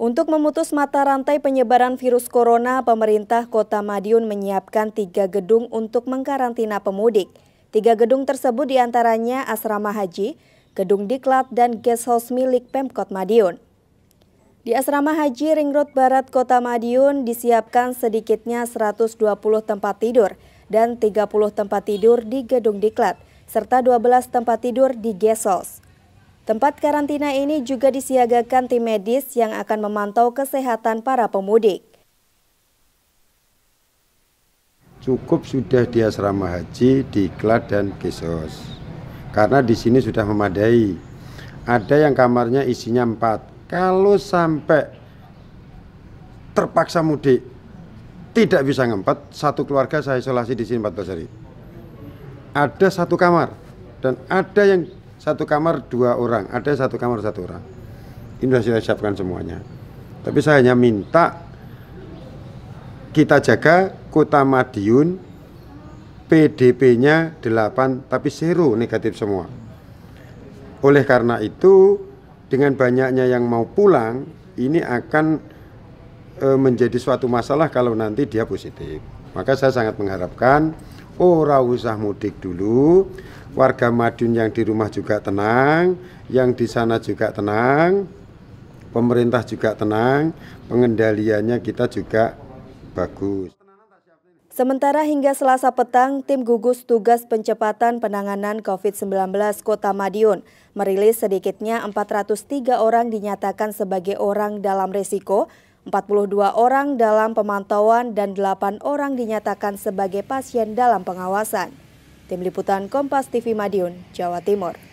Untuk memutus mata rantai penyebaran virus corona, pemerintah Kota Madiun menyiapkan tiga gedung untuk mengkarantina pemudik. Tiga gedung tersebut diantaranya Asrama Haji, Gedung Diklat, dan Guest House milik Pemkot Madiun. Di Asrama Haji Ring Road Barat Kota Madiun disiapkan sedikitnya 120 tempat tidur dan 30 tempat tidur di Gedung Diklat, serta 12 tempat tidur di Guest House. Tempat karantina ini juga disiagakan tim medis yang akan memantau kesehatan para pemudik. Cukup sudah di asrama haji, klat dan Kesos, Karena di sini sudah memadai. Ada yang kamarnya isinya empat. Kalau sampai terpaksa mudik, tidak bisa ngempet, satu keluarga saya isolasi di sini 14 hari. Ada satu kamar dan ada yang satu kamar dua orang, ada satu kamar satu orang. Ini sudah saya siapkan semuanya. Tapi saya hanya minta kita jaga kota Madiun PDP-nya 8 tapi seru negatif semua. Oleh karena itu dengan banyaknya yang mau pulang ini akan e, menjadi suatu masalah kalau nanti dia positif. Maka saya sangat mengharapkan oh, ora usah mudik dulu warga Madiun yang di rumah juga tenang, yang di sana juga tenang, pemerintah juga tenang, pengendaliannya kita juga bagus. Sementara hingga selasa petang, tim gugus tugas pencepatan penanganan COVID-19 Kota Madiun merilis sedikitnya 403 orang dinyatakan sebagai orang dalam resiko, 42 orang dalam pemantauan dan 8 orang dinyatakan sebagai pasien dalam pengawasan. Tim Liputan Kompas TV Madiun, Jawa Timur.